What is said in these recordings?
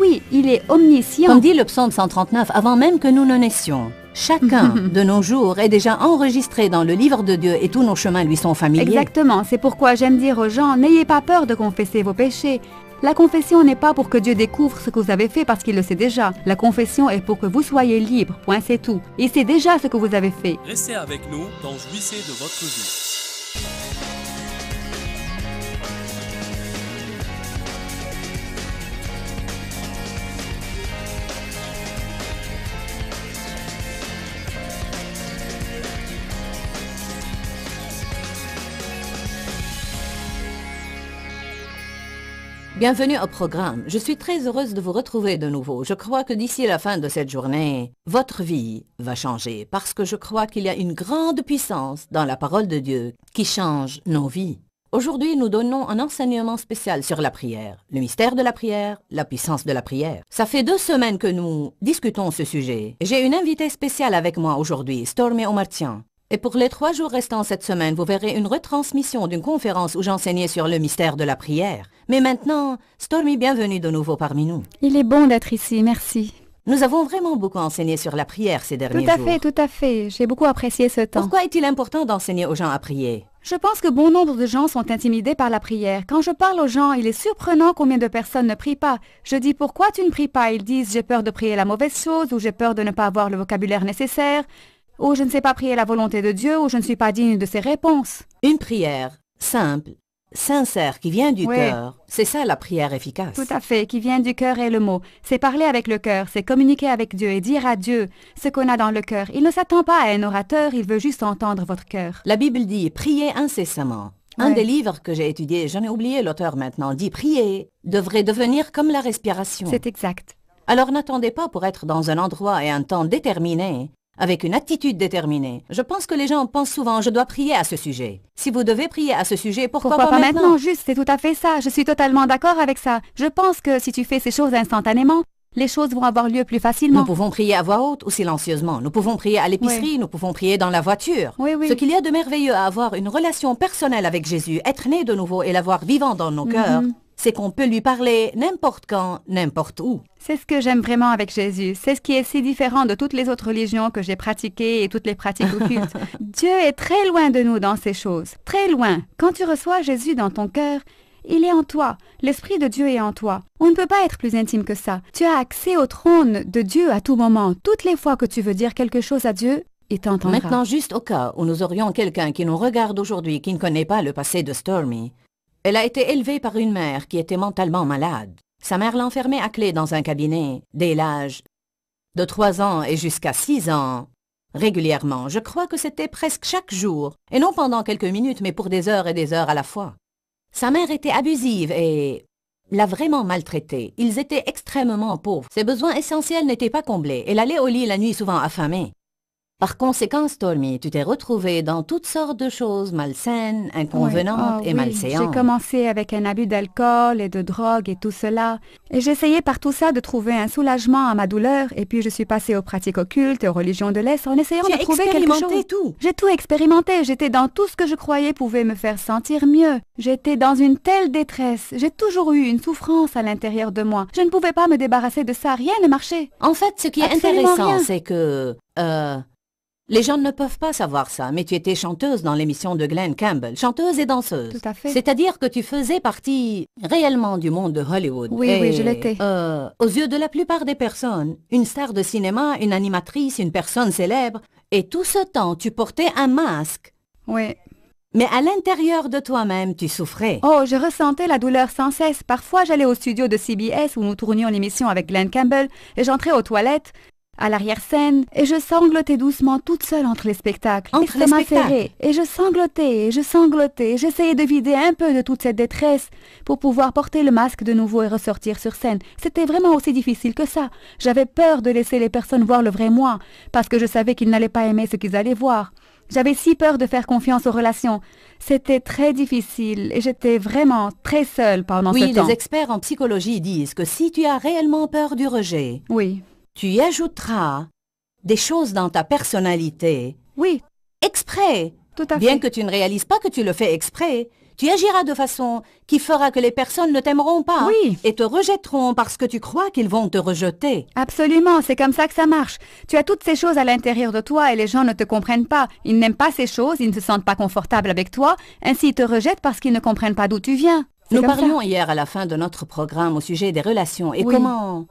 Oui, il est omniscient. Comme dit le psaume 139, avant même que nous ne naissions. Chacun de nos jours est déjà enregistré dans le livre de Dieu et tous nos chemins lui sont familiers. Exactement, c'est pourquoi j'aime dire aux gens, n'ayez pas peur de confesser vos péchés. La confession n'est pas pour que Dieu découvre ce que vous avez fait parce qu'il le sait déjà. La confession est pour que vous soyez libre, point c'est tout. Il sait déjà ce que vous avez fait. Restez avec nous dans Jouissez de votre vie. Bienvenue au programme. Je suis très heureuse de vous retrouver de nouveau. Je crois que d'ici la fin de cette journée, votre vie va changer parce que je crois qu'il y a une grande puissance dans la parole de Dieu qui change nos vies. Aujourd'hui, nous donnons un enseignement spécial sur la prière, le mystère de la prière, la puissance de la prière. Ça fait deux semaines que nous discutons ce sujet. J'ai une invitée spéciale avec moi aujourd'hui, Stormy Omartian. Et pour les trois jours restants cette semaine, vous verrez une retransmission d'une conférence où j'enseignais sur le mystère de la prière. Mais maintenant, Stormy, bienvenue de nouveau parmi nous. Il est bon d'être ici, merci. Nous avons vraiment beaucoup enseigné sur la prière ces derniers jours. Tout à fait, tout à fait. J'ai beaucoup apprécié ce temps. Pourquoi est-il important d'enseigner aux gens à prier Je pense que bon nombre de gens sont intimidés par la prière. Quand je parle aux gens, il est surprenant combien de personnes ne prient pas. Je dis pourquoi tu ne pries pas Ils disent j'ai peur de prier la mauvaise chose ou j'ai peur de ne pas avoir le vocabulaire nécessaire ou je ne sais pas prier la volonté de Dieu, ou je ne suis pas digne de ses réponses. Une prière simple, sincère, qui vient du cœur, c'est ça la prière efficace. Tout à fait, qui vient du cœur est le mot. C'est parler avec le cœur, c'est communiquer avec Dieu et dire à Dieu ce qu'on a dans le cœur. Il ne s'attend pas à un orateur, il veut juste entendre votre cœur. La Bible dit, priez incessamment. Un des livres que j'ai étudié, j'en ai oublié l'auteur maintenant, dit prier devrait devenir comme la respiration. C'est exact. Alors n'attendez pas pour être dans un endroit et un temps déterminé avec une attitude déterminée. Je pense que les gens pensent souvent je dois prier à ce sujet. Si vous devez prier à ce sujet, pourquoi, pas, maintenant, Juste, c'est tout à fait ça. Je suis totalement d'accord avec ça. Je pense que si tu fais ces choses instantanément, les choses vont avoir lieu plus facilement. Nous pouvons prier à voix haute ou silencieusement. Nous pouvons prier à l'épicerie, nous pouvons prier dans la voiture. Oui, oui. Ce qu'il y a de merveilleux à avoir une relation personnelle avec Jésus, être né de nouveau et l'avoir vivant dans nos mhm. cœurs, c'est qu'on peut lui parler n'importe quand, n'importe où. C'est ce que j'aime vraiment avec Jésus. C'est ce qui est si différent de toutes les autres religions que j'ai pratiquées et toutes les pratiques occultes. Dieu est très loin de nous dans ces choses, très loin. Quand tu reçois Jésus dans ton cœur, il est en toi, l'Esprit de Dieu est en toi. On ne peut pas être plus intime que ça. Tu as accès au trône de Dieu à tout moment. Toutes les fois que tu veux dire quelque chose à Dieu, il t'entendra. Maintenant, juste au cas où nous aurions quelqu'un qui nous regarde aujourd'hui qui ne connaît pas le passé de Stormy, elle a été élevée par une mère qui était mentalement malade. Sa mère l'enfermait à clé dans un cabinet dès l'âge de 3 ans et jusqu'à 6 ans. Régulièrement, je crois que c'était presque chaque jour, et non pendant quelques minutes, mais pour des heures et des heures à la fois. Sa mère était abusive et l'a vraiment maltraitée. Ils étaient extrêmement pauvres. Ses besoins essentiels n'étaient pas comblés. Elle allait au lit la nuit souvent affamée. Par conséquent, Stormy, tu t'es retrouvée dans toutes sortes de choses malsaines, inconvenantes et ah oui. J'ai commencé avec un abus d'alcool et de drogue et tout cela. Et j'essayais par tout ça de trouver un soulagement à ma douleur. Et puis je suis passée aux pratiques occultes et aux religions de l'Est en essayant de trouver quelque chose. tout. J'ai tout expérimenté. J'étais dans tout ce que je croyais pouvait me faire sentir mieux. J'étais dans une telle détresse. J'ai toujours eu une souffrance à l'intérieur de moi. Je ne pouvais pas me débarrasser de ça. Rien ne marchait. En fait, ce qui est intéressant, c'est que... Euh, les gens ne peuvent pas savoir ça, mais tu étais chanteuse dans l'émission de Glenn Campbell, chanteuse et danseuse. Tout à fait. C'est-à-dire que tu faisais partie réellement du monde de Hollywood. Oui, oui, je l'étais. Euh, aux yeux de la plupart des personnes, une star de cinéma, une animatrice, une personne célèbre, et tout ce temps, tu portais un masque. Oui. Mais à l'intérieur de toi-même, tu souffrais. Oh, je ressentais la douleur sans cesse. Parfois, j'allais au studio de CBS où nous tournions l'émission avec Glenn Campbell et j'entrais aux toilettes à l'arrière-scène, et je sanglotais doucement toute seule entre les spectacles. Entre les spectacles. et je sanglotais, et je sanglotais, j'essayais de vider un peu de toute cette détresse pour pouvoir porter le masque de nouveau et ressortir sur scène. C'était vraiment aussi difficile que ça. J'avais peur de laisser les personnes voir le vrai moi, parce que je savais qu'ils n'allaient pas aimer ce qu'ils allaient voir. J'avais si peur de faire confiance aux relations. C'était très difficile et j'étais vraiment très seule pendant ce temps. Oui, les experts en psychologie disent que si tu as réellement peur du rejet, oui tu y ajouteras des choses dans ta personnalité. Oui. Exprès. Tout à fait. Bien que tu ne réalises pas que tu le fais exprès, tu agiras de façon qui fera que les personnes ne t'aimeront pas oui. et te rejetteront parce que tu crois qu'ils vont te rejeter. Absolument, c'est comme ça que ça marche. Tu as toutes ces choses à l'intérieur de toi et les gens ne te comprennent pas. Ils n'aiment pas ces choses, ils ne se sentent pas confortables avec toi, ainsi ils te rejettent parce qu'ils ne comprennent pas d'où tu viens. Nous parlions hier à la fin de notre programme au sujet des relations et comment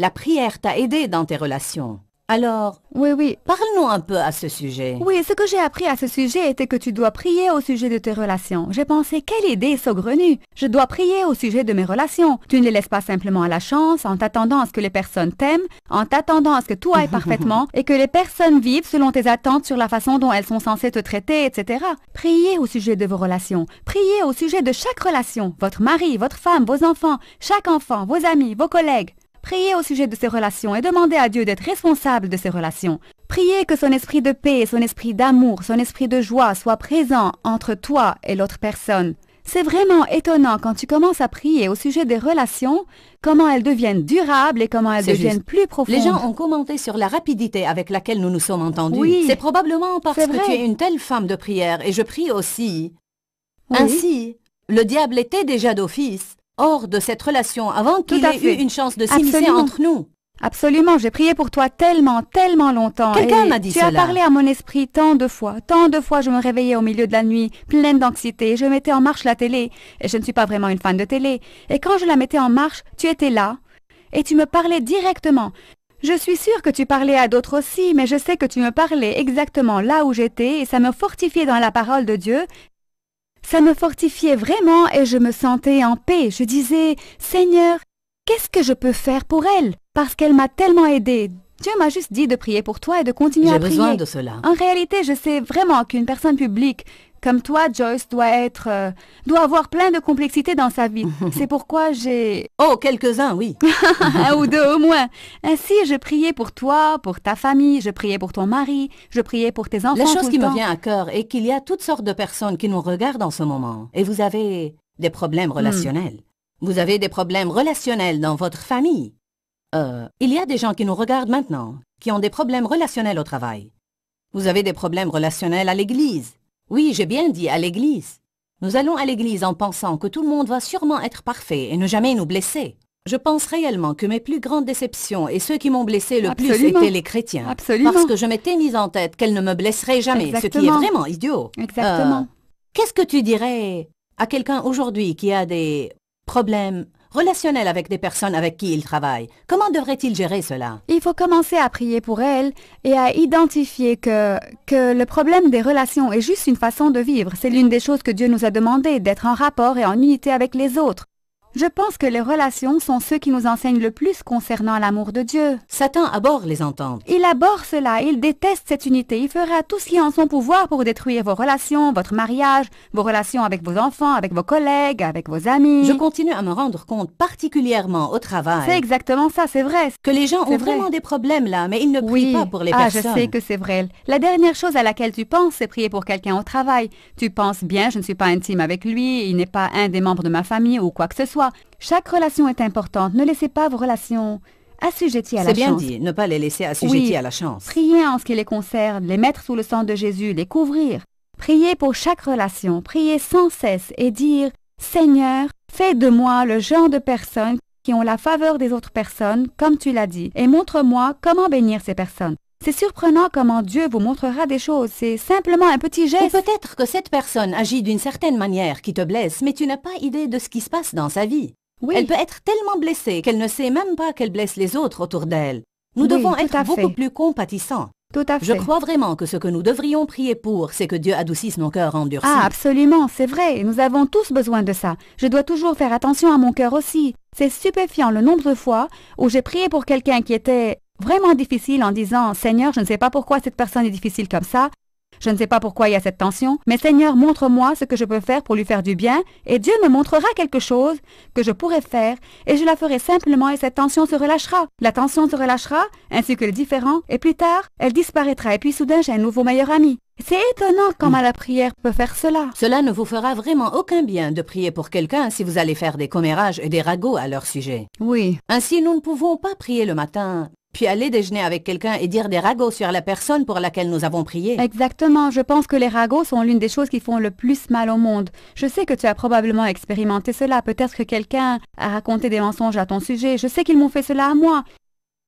la prière t'a aidé dans tes relations. Alors, oui, oui. Parle-nous un peu à ce sujet. Oui, ce que j'ai appris à ce sujet était que tu dois prier au sujet de tes relations. J'ai pensé, quelle idée saugrenue. Je dois prier au sujet de mes relations. Tu ne les laisses pas simplement à la chance, en t'attendant à ce que les personnes t'aiment, en t'attendant à ce que tout aille parfaitement et que les personnes vivent selon tes attentes sur la façon dont elles sont censées te traiter, etc. Priez au sujet de vos relations. Priez au sujet de chaque relation. Votre mari, votre femme, vos enfants, chaque enfant, vos amis, vos collègues. Priez au sujet de ces relations et demandez à Dieu d'être responsable de ces relations. Priez que son esprit de paix, son esprit d'amour, son esprit de joie soit présent entre toi et l'autre personne. C'est vraiment étonnant quand tu commences à prier au sujet des relations, comment elles deviennent durables et comment elles deviennent plus profondes. Les gens ont commenté sur la rapidité avec laquelle nous nous sommes entendus. C'est probablement parce que tu es une telle femme de prière et je prie aussi. Ainsi, le diable était déjà d'office hors de cette relation avant qu'il ait eu une chance de s'immiscer entre nous. Absolument, j'ai prié pour toi tellement, tellement longtemps. Quelqu'un m'a dit Tu as parlé à mon esprit tant de fois, tant de fois je me réveillais au milieu de la nuit, pleine d'anxiété, je mettais en marche la télé, et je ne suis pas vraiment une fan de télé. Et quand je la mettais en marche, tu étais là, et tu me parlais directement. Je suis sûre que tu parlais à d'autres aussi, mais je sais que tu me parlais exactement là où j'étais, et ça me fortifiait dans la parole de Dieu, ça me fortifiait vraiment et je me sentais en paix. Je disais, Seigneur, qu'est-ce que je peux faire pour elle Parce qu'elle m'a tellement aidée. Dieu m'a juste dit de prier pour toi et de continuer à prier. J'ai besoin de cela. En réalité, je sais vraiment qu'une personne publique comme toi, Joyce doit être, euh, doit avoir plein de complexités dans sa vie. C'est pourquoi j'ai... Oh, quelques-uns, oui. Un ou deux au moins. Ainsi, je priais pour toi, pour ta famille, je priais pour ton mari, je priais pour tes enfants. La chose qui me vient à cœur est qu'il y a toutes sortes de personnes qui nous regardent en ce moment. Et vous avez des problèmes hmm. relationnels. Vous avez des problèmes relationnels dans votre famille. Euh, il y a des gens qui nous regardent maintenant, qui ont des problèmes relationnels au travail. Vous avez des problèmes relationnels à l'église. Oui, j'ai bien dit à l'église. Nous allons à l'église en pensant que tout le monde va sûrement être parfait et ne jamais nous blesser. Je pense réellement que mes plus grandes déceptions et ceux qui m'ont blessé le plus étaient les chrétiens. Absolument. Parce que je m'étais mise en tête qu'elles ne me blesseraient jamais, ce qui est vraiment idiot. Exactement. Euh, qu'est-ce que tu dirais à quelqu'un aujourd'hui qui a des problèmes relationnel avec des personnes avec qui il travaille. Comment devrait-il gérer cela Il faut commencer à prier pour elle et à identifier que, que le problème des relations est juste une façon de vivre. C'est l'une des choses que Dieu nous a demandé, d'être en rapport et en unité avec les autres. Je pense que les relations sont ceux qui nous enseignent le plus concernant l'amour de Dieu. Satan aborde les ententes. Il aborde cela, il déteste cette unité, il fera tout ce qui est en son pouvoir pour détruire vos relations, votre mariage, vos relations avec vos enfants, avec vos collègues, avec vos amis. Je continue à me rendre compte, particulièrement au travail. C'est exactement ça, c'est vrai. Que les gens ont vraiment des problèmes là, mais ils ne prient pas pour les personnes. Ah, je sais que c'est vrai. La dernière chose à laquelle tu penses, c'est prier pour quelqu'un au travail. Tu penses bien, je ne suis pas intime avec lui, il n'est pas un des membres de ma famille ou quoi que ce soit chaque relation est importante. Ne laissez pas vos relations assujetties à la chance. C'est bien dit, ne pas les laisser assujetties à la chance. Priez en ce qui les concerne, les mettre sous le sang de Jésus, les couvrir. Priez pour chaque relation, priez sans cesse et dire Seigneur, fais de moi le genre de personne qui ont la faveur des autres personnes, comme tu l'as dit, et montre-moi comment bénir ces personnes. C'est surprenant comment Dieu vous montrera des choses. C'est simplement un petit geste. Et peut-être que cette personne agit d'une certaine manière qui te blesse, mais tu n'as pas idée de ce qui se passe dans sa vie. Oui. Elle peut être tellement blessée qu'elle ne sait même pas qu'elle blesse les autres autour d'elle. Nous devons être beaucoup plus compatissants. Tout à fait. Je crois vraiment que ce que nous devrions prier pour, c'est que Dieu adoucisse nos cœurs endurcis. Ah, absolument, c'est vrai. Nous avons tous besoin de ça. Je dois toujours faire attention à mon cœur aussi. C'est stupéfiant le nombre de fois où j'ai prié pour quelqu'un qui était vraiment difficile en disant, Seigneur, je ne sais pas pourquoi cette personne est difficile comme ça, je ne sais pas pourquoi il y a cette tension, mais Seigneur, montre-moi ce que je peux faire pour lui faire du bien, et Dieu me montrera quelque chose que je pourrais faire, et je la ferai simplement, et cette tension se relâchera. La tension se relâchera, ainsi que les différents, et plus tard, elle disparaîtra, et puis soudain, j'ai un nouveau meilleur ami. C'est étonnant comment la prière peut faire cela. Cela ne vous fera vraiment aucun bien de prier pour quelqu'un si vous allez faire des commérages et des ragots à leur sujet. Oui. Ainsi, nous ne pouvons pas prier le matin puis aller déjeuner avec quelqu'un et dire des ragots sur la personne pour laquelle nous avons prié. Exactement, je pense que les ragots sont l'une des choses qui font le plus mal au monde. Je sais que tu as probablement expérimenté cela, peut-être que quelqu'un a raconté des mensonges à ton sujet, je sais qu'ils m'ont fait cela à moi,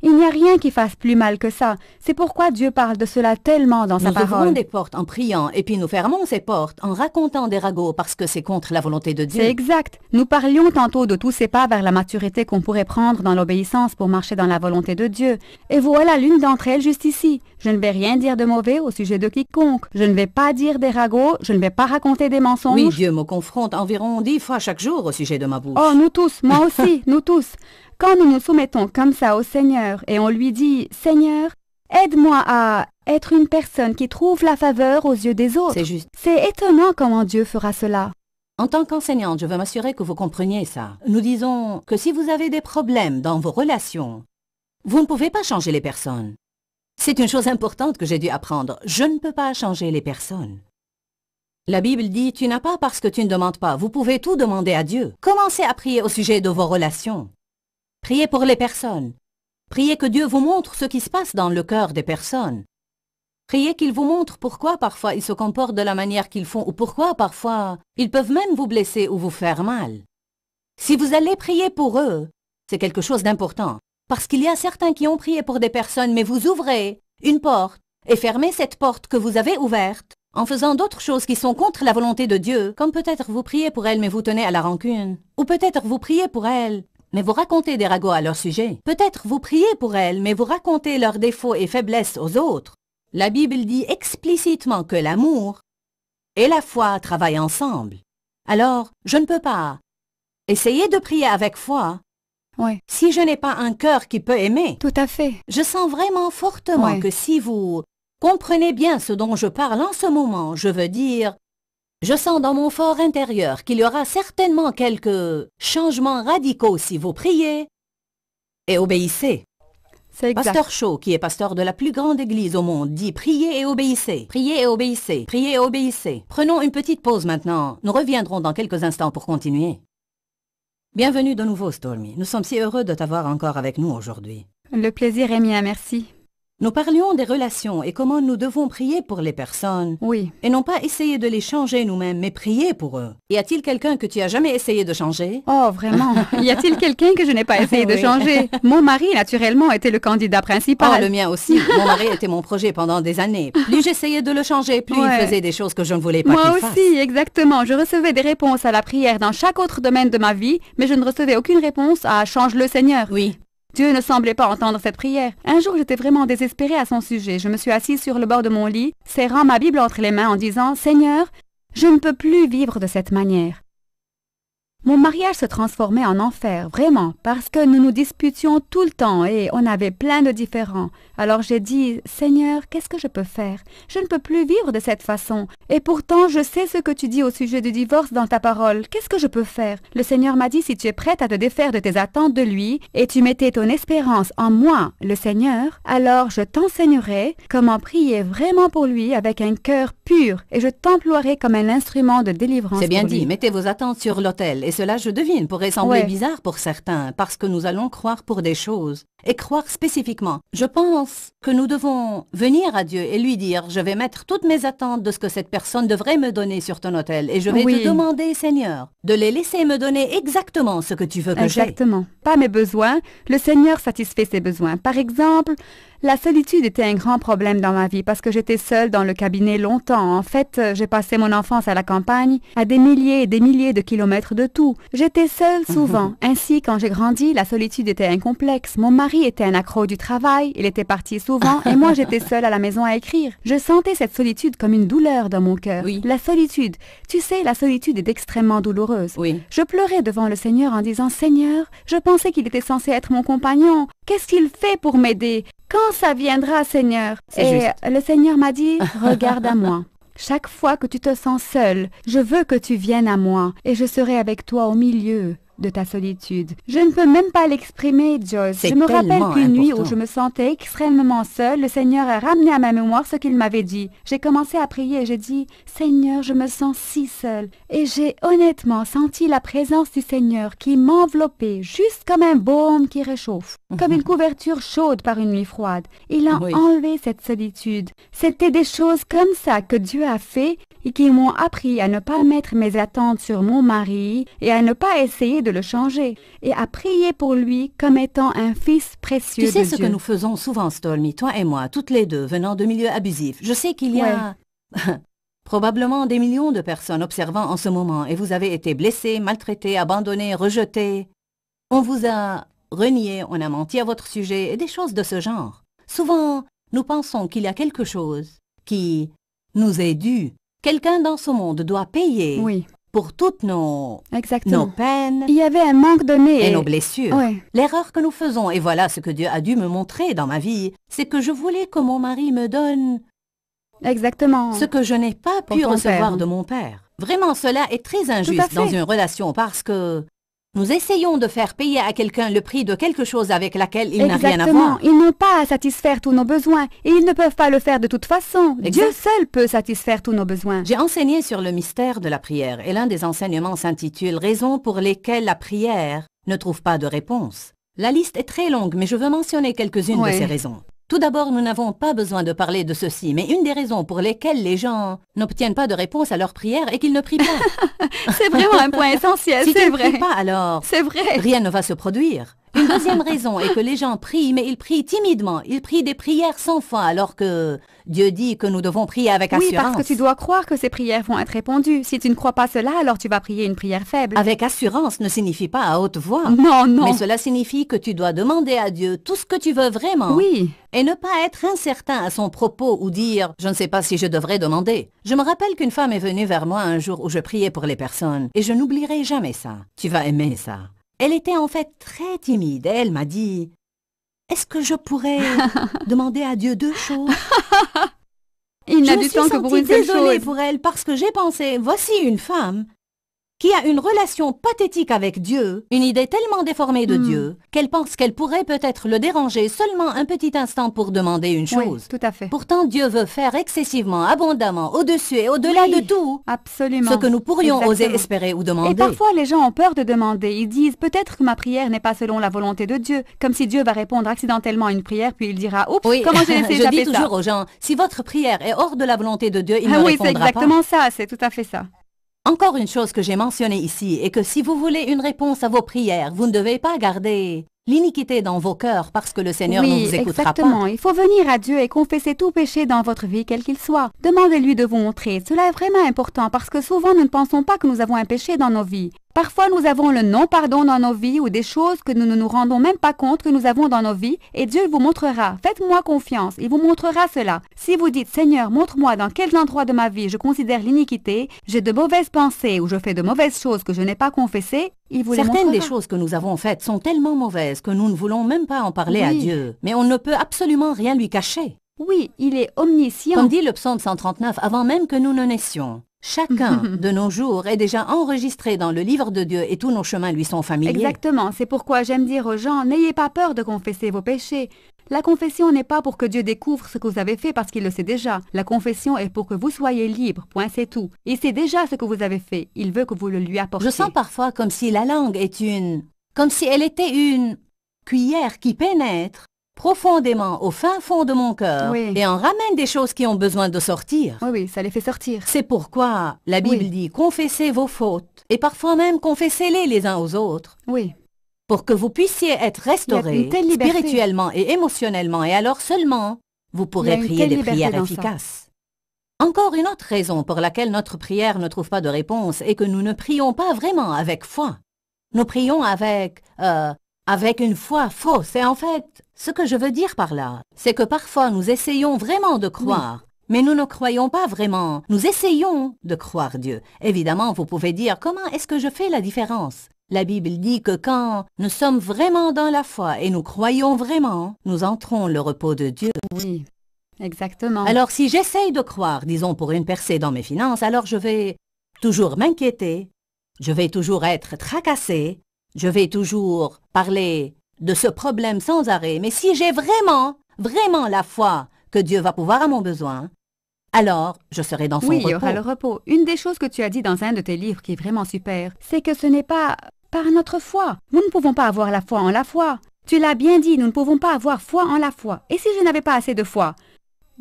il n'y a rien qui fasse plus mal que ça. C'est pourquoi Dieu parle de cela tellement dans sa parole. Nous ouvrons des portes en priant et puis nous fermons ces portes en racontant des ragots parce que c'est contre la volonté de Dieu. C'est exact. Nous parlions tantôt de tous ces pas vers la maturité qu'on pourrait prendre dans l'obéissance pour marcher dans la volonté de Dieu. Et voilà l'une d'entre elles juste ici. Je ne vais rien dire de mauvais au sujet de quiconque. Je ne vais pas dire des ragots. Je ne vais pas raconter des mensonges. Oui, Dieu me confronte environ dix fois chaque jour au sujet de ma bouche. Oh, nous tous, moi aussi, nous tous. Quand nous nous soumettons comme ça au Seigneur et on lui dit Seigneur, aide-moi à être une personne qui trouve la faveur aux yeux des autres. C'est juste. C'est étonnant comment Dieu fera cela. En tant qu'enseignante, je veux m'assurer que vous compreniez ça. Nous disons que si vous avez des problèmes dans vos relations, vous ne pouvez pas changer les personnes. C'est une chose importante que j'ai dû apprendre. Je ne peux pas changer les personnes. La Bible dit, tu n'as pas parce que tu ne demandes pas. Vous pouvez tout demander à Dieu. Commencez à prier au sujet de vos relations. Priez pour les personnes. Priez que Dieu vous montre ce qui se passe dans le cœur des personnes. Priez qu'il vous montre pourquoi parfois ils se comportent de la manière qu'ils font ou pourquoi parfois ils peuvent même vous blesser ou vous faire mal. Si vous allez prier pour eux, c'est quelque chose d'important. Parce qu'il y a certains qui ont prié pour des personnes, mais vous ouvrez une porte et fermez cette porte que vous avez ouverte en faisant d'autres choses qui sont contre la volonté de Dieu, comme peut-être vous priez pour elle mais vous tenez à la rancune, ou peut-être vous priez pour elle mais vous racontez des ragots à leur sujet. Peut-être vous priez pour elles, mais vous racontez leurs défauts et faiblesses aux autres. La Bible dit explicitement que l'amour et la foi travaillent ensemble. Alors, je ne peux pas. essayer de prier avec foi. Si je n'ai pas un cœur qui peut aimer. Tout à fait. Je sens vraiment fortement que si vous comprenez bien ce dont je parle en ce moment, je veux dire, je sens dans mon fort intérieur qu'il y aura certainement quelques changements radicaux si vous priez et obéissez. Pasteur Shaw, qui est pasteur de la plus grande église au monde, dit priez et obéissez, priez et obéissez, priez et obéissez. Prenons une petite pause maintenant. Nous reviendrons dans quelques instants pour continuer. Bienvenue de nouveau, Stormy. Nous sommes si heureux de t'avoir encore avec nous aujourd'hui. Le plaisir est mien, merci. Nous parlions des relations et comment nous devons prier pour les personnes. Oui. Et non pas essayer de les changer nous-mêmes, mais prier pour eux. Y a-t-il quelqu'un que tu as jamais essayé de changer Oh, vraiment Y a-t-il quelqu'un que je n'ai pas essayé de changer Mon mari, naturellement, était le candidat principal. Oh, le mien aussi. Mon mari était mon projet pendant des années. Plus j'essayais de le changer, plus il faisait des choses que je ne voulais pas fasse. Moi aussi, exactement. Je recevais des réponses à la prière dans chaque autre domaine de ma vie, mais je ne recevais aucune réponse à change le Seigneur. Oui. Dieu ne semblait pas entendre cette prière. Un jour, j'étais vraiment désespérée à son sujet. Je me suis assise sur le bord de mon lit, serrant ma Bible entre les mains en disant, Seigneur, je ne peux plus vivre de cette manière. Mon mariage se transformait en enfer, vraiment, parce que nous nous disputions tout le temps et on avait plein de différends. Alors j'ai dit, Seigneur, qu'est-ce que je peux faire Je ne peux plus vivre de cette façon. Et pourtant, je sais ce que tu dis au sujet du divorce dans ta parole. Qu'est-ce que je peux faire Le Seigneur m'a dit, si tu es prête à te défaire de tes attentes de lui et tu mettais ton espérance en moi, le Seigneur, alors je t'enseignerai comment prier vraiment pour lui avec un cœur pur et je t'emploierai comme un instrument de délivrance. C'est bien dit, mettez vos attentes sur l'autel et cela, je devine, pourrait sembler bizarre pour certains, parce que nous allons croire pour des choses, et croire spécifiquement. Je pense que nous devons venir à Dieu et lui dire, je vais mettre toutes mes attentes de ce que cette personne devrait me donner sur ton hôtel et je vais lui te demander, Seigneur, de les laisser me donner exactement ce que tu veux que j'aie. Exactement. Pas mes besoins. Le Seigneur satisfait ses besoins. Par exemple, la solitude était un grand problème dans ma vie parce que j'étais seule dans le cabinet longtemps. En fait, euh, j'ai passé mon enfance à la campagne, à des milliers et des milliers de kilomètres de tout. J'étais seule souvent. Ainsi, quand j'ai grandi, la solitude était un complexe. Mon mari était un accro du travail, il était parti souvent et moi j'étais seule à la maison à écrire. Je sentais cette solitude comme une douleur dans mon cœur. Oui. La solitude. Tu sais, la solitude est extrêmement douloureuse. Oui. Je pleurais devant le Seigneur en disant Seigneur, je pensais qu'il était censé être mon compagnon. Qu'est-ce qu'il fait pour m'aider quand ça viendra, Seigneur Et le Seigneur m'a dit, regarde à moi. Chaque fois que tu te sens seul, je veux que tu viennes à moi, et je serai avec toi au milieu, de ta solitude. Je ne peux même pas l'exprimer, Joyce. Je me rappelle qu'une nuit où je me sentais extrêmement seule, le Seigneur a ramené à ma mémoire ce qu'il m'avait dit. J'ai commencé à prier et j'ai dit, Seigneur, je me sens si seule. Et j'ai honnêtement senti la présence du Seigneur qui m'enveloppait, juste comme un baume qui réchauffe, comme une mhm. couverture chaude par une nuit froide. Il a enlevé cette solitude. C'était des choses comme ça que Dieu a fait et qui m'ont appris à ne pas mettre mes attentes sur mon mari et à ne pas essayer de le changer et à prier pour lui comme étant un fils précieux. Tu sais ce que nous faisons souvent, Stormy, toi et moi, toutes les deux, venant de milieux abusifs. Je sais qu'il y a... Probablement des millions de personnes observant en ce moment et vous avez été blessés, maltraités, abandonnés, rejetés. On vous a renié, on a menti à votre sujet et des choses de ce genre. Souvent, nous pensons qu'il y a quelque chose qui nous est dû Quelqu'un dans ce monde doit payer oui. pour toutes nos, peines. Il y avait un manque de nez. Et, nos blessures. L'erreur que nous faisons, et voilà ce que Dieu a dû me montrer dans ma vie, c'est que je voulais que mon mari me donne... Exactement. Ce que je n'ai pas pu recevoir de mon père. Vraiment, cela est très injuste dans une relation parce que nous essayons de faire payer à quelqu'un le prix de quelque chose avec laquelle il n'a rien à voir. Exactement. Ils n'ont pas à satisfaire tous nos besoins et ils ne peuvent pas le faire de toute façon. Dieu seul peut satisfaire tous nos besoins. J'ai enseigné sur le mystère de la prière et l'un des enseignements s'intitule « Raisons pour lesquelles la prière ne trouve pas de réponse ». La liste est très longue, mais je veux mentionner quelques-unes de ces raisons. Tout d'abord, nous n'avons pas besoin de parler de ceci, mais une des raisons pour lesquelles les gens n'obtiennent pas de réponse à leurs prières est qu'ils ne prient pas. c'est vraiment un point essentiel, c'est vrai. ne pas alors, c'est vrai. rien ne va se produire. Une deuxième raison est que les gens prient, mais ils prient timidement. Ils prient des prières sans fin, alors que Dieu dit que nous devons prier avec assurance. Oui, parce que tu dois croire que ces prières vont être répondues. Si tu ne crois pas cela, alors tu vas prier une prière faible. Avec assurance ne signifie pas à haute voix. Non, non. Mais cela signifie que tu dois demander à Dieu tout ce que tu veux vraiment. Oui. Et ne pas être incertain à son propos ou dire « je ne sais pas si je devrais demander ». Je me rappelle qu'une femme est venue vers moi un jour où je priais pour les personnes et je n'oublierai jamais ça. Tu vas aimer ça. Elle était en fait très timide et elle m'a dit est-ce que je pourrais demander à Dieu deux choses Il n'a du temps pour désolée pour elle parce que j'ai pensé, voici une femme qui a une relation pathétique avec Dieu, une idée tellement déformée de hmm. Dieu, qu'elle pense qu'elle pourrait peut-être le déranger seulement un petit instant pour demander une chose. tout à fait. Pourtant, Dieu veut faire excessivement, abondamment, au-dessus et au-delà de tout. Absolument. Ce que nous pourrions oser espérer ou demander. Et parfois, les gens ont peur de demander. Ils disent peut-être que ma prière n'est pas selon la volonté de Dieu, comme si Dieu va répondre accidentellement à une prière, puis il dira Oups, oui. comment j'ai laissé Je dis toujours aux gens si votre prière est hors de la volonté de Dieu, il ne ah répondra pas. Oui, c'est exactement ça, c'est tout à fait ça. Encore une chose que j'ai mentionnée ici est que si vous voulez une réponse à vos prières, vous ne devez pas garder l'iniquité dans vos cœurs parce que le Seigneur ne vous écoutera exactement. Il faut venir à Dieu et confesser tout péché dans votre vie, quel qu'il soit. Demandez-lui de vous montrer. Cela est vraiment important parce que souvent nous ne pensons pas que nous avons un péché dans nos vies. Parfois, nous avons le non-pardon dans nos vies ou des choses que nous ne nous rendons même pas compte que nous avons dans nos vies et Dieu vous montrera. Faites-moi confiance, il vous montrera cela. Si vous dites Seigneur, montre-moi dans quels endroits de ma vie je considère l'iniquité, j'ai de mauvaises pensées ou je fais de mauvaises choses que je n'ai pas confessées, il vous Certaines des choses que nous avons faites sont tellement mauvaises que nous ne voulons même pas en parler à Dieu. Mais on ne peut absolument rien lui cacher. Oui, il est omniscient. Comme dit le psaume 139 avant même que nous ne naissions. Chacun de nos jours est déjà enregistré dans le livre de Dieu et tous nos chemins lui sont familiers. Exactement, c'est pourquoi j'aime dire aux gens, n'ayez pas peur de confesser vos péchés. La confession n'est pas pour que Dieu découvre ce que vous avez fait parce qu'il le sait déjà. La confession est pour que vous soyez libre, point c'est tout. Il sait déjà ce que vous avez fait, il veut que vous le lui apportiez. Je sens parfois comme si la langue est une... comme si elle était une... cuillère qui pénètre profondément au fin fond de mon cœur et en ramène des choses qui ont besoin de sortir. Oui, oui, ça les fait sortir. C'est pourquoi la Bible dit confessez vos fautes et parfois même confessez-les les uns aux autres. Oui. Pour que vous puissiez être restaurés spirituellement et émotionnellement et alors seulement vous pourrez prier des prières efficaces. Encore une autre raison pour laquelle notre prière ne trouve pas de réponse est que nous ne prions pas vraiment avec foi. Nous prions avec euh, avec une foi fausse. Et en fait, ce que je veux dire par là, c'est que parfois nous essayons vraiment de croire. Mais nous ne croyons pas vraiment. Nous essayons de croire Dieu. Évidemment, vous pouvez dire, comment est-ce que je fais la différence La Bible dit que quand nous sommes vraiment dans la foi et nous croyons vraiment, nous entrons le repos de Dieu. Oui, exactement. Alors si j'essaye de croire, disons pour une percée dans mes finances, alors je vais toujours m'inquiéter, je vais toujours être tracassé, je vais toujours parler de ce problème sans arrêt, mais si j'ai vraiment, vraiment la foi que Dieu va pouvoir à mon besoin, alors je serai dans son repos. Oui, il aura le repos. Une des choses que tu as dit dans un de tes livres qui est vraiment super, c'est que ce n'est pas par notre foi. Nous ne pouvons pas avoir la foi en la foi. Tu l'as bien dit, nous ne pouvons pas avoir foi en la foi. Et si je n'avais pas assez de foi,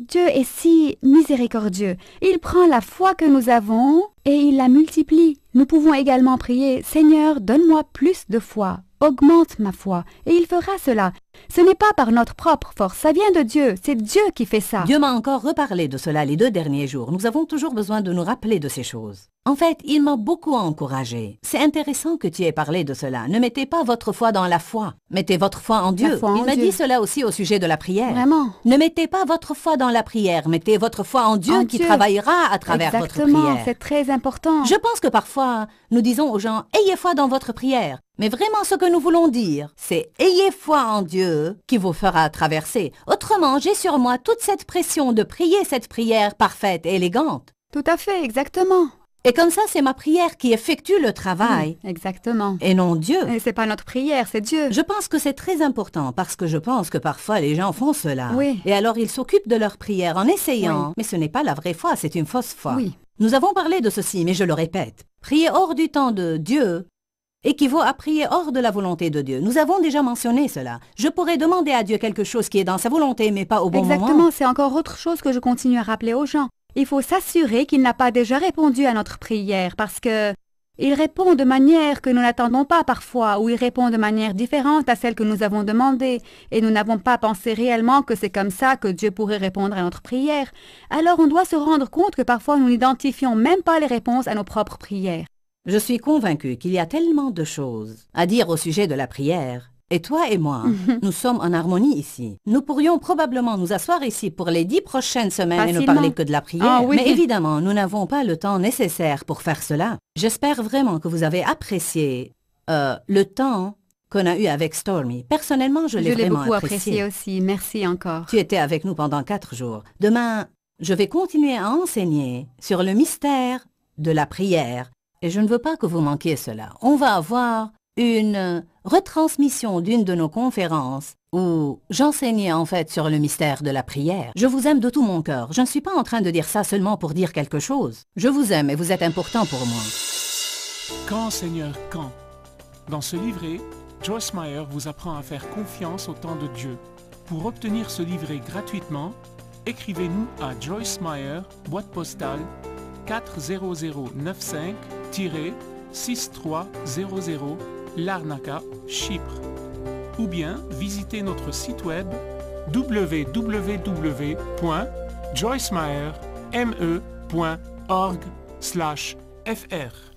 Dieu est si miséricordieux. Il prend la foi que nous avons et il la multiplie. Nous pouvons également prier Seigneur, donne-moi plus de foi, augmente ma foi, et il fera cela. Ce n'est pas par notre propre force, ça vient de Dieu, c'est Dieu qui fait ça. Dieu m'a encore reparlé de cela les deux derniers jours. Nous avons toujours besoin de nous rappeler de ces choses. En fait, il m'a beaucoup encouragé. C'est intéressant que tu aies parlé de cela. Ne mettez pas votre foi dans la foi, mettez votre foi en Dieu. il m'a dit cela aussi au sujet de la prière. Vraiment. Ne mettez pas votre foi dans la prière, mettez votre foi en Dieu qui travaillera à travers votre prière. c'est très important. Je pense que parfois, nous disons aux gens, ayez foi dans votre prière. Mais vraiment, ce que nous voulons dire, c'est ayez foi en Dieu qui vous fera traverser. Autrement, j'ai sur moi toute cette pression de prier cette prière parfaite et élégante. Tout à fait, exactement. Et comme ça, c'est ma prière qui effectue le travail. Hmm, exactement. Et non Dieu. Et c'est pas notre prière, c'est Dieu. Je pense que c'est très important parce que je pense que parfois les gens font cela. Oui. Et alors ils s'occupent de leur prière en essayant. Mais ce n'est pas la vraie foi, c'est une fausse foi. Oui. Nous avons parlé de ceci, mais je le répète. Prier hors du temps de Dieu équivaut à prier hors de la volonté de Dieu. Nous avons déjà mentionné cela. Je pourrais demander à Dieu quelque chose qui est dans sa volonté, mais pas au bon Exactement, moment. Exactement, c'est encore autre chose que je continue à rappeler aux gens. Il faut s'assurer qu'il n'a pas déjà répondu à notre prière, parce que il répond de manière que nous n'attendons pas parfois, ou il répond de manière différente à celle que nous avons demandée, et nous n'avons pas pensé réellement que c'est comme ça que Dieu pourrait répondre à notre prière. Alors on doit se rendre compte que parfois nous n'identifions même pas les réponses à nos propres prières. Je suis convaincue qu'il y a tellement de choses à dire au sujet de la prière. Et toi et moi, mhm. nous sommes en harmonie ici. Nous pourrions probablement nous asseoir ici pour les dix prochaines semaines et ne parler que de la ah prière. Mais évidemment, nous n'avons pas le temps nécessaire pour faire cela. J'espère vraiment que vous avez apprécié euh, le temps qu'on a eu avec Stormy. Personnellement, je l'ai vraiment beaucoup apprécié aussi. Merci encore. Tu étais avec nous pendant quatre jours. Demain, je vais continuer à enseigner sur le mystère de la prière et je ne veux pas que vous manquiez cela. On va avoir une retransmission d'une de nos conférences où j'enseignais en fait sur le mystère de la prière. Je vous aime de tout mon cœur. Je ne suis pas en train de dire ça seulement pour dire quelque chose. Je vous aime et vous êtes important pour moi. Quand, Seigneur, quand Dans ce livret, Joyce Meyer vous apprend à faire confiance au temps de Dieu. Pour obtenir ce livret gratuitement, écrivez-nous à Joyce Meyer, boîte postale 40095 6300 Larnaca, Chypre. Ou bien visitez notre site web www.joycemeyer.me.org/fr.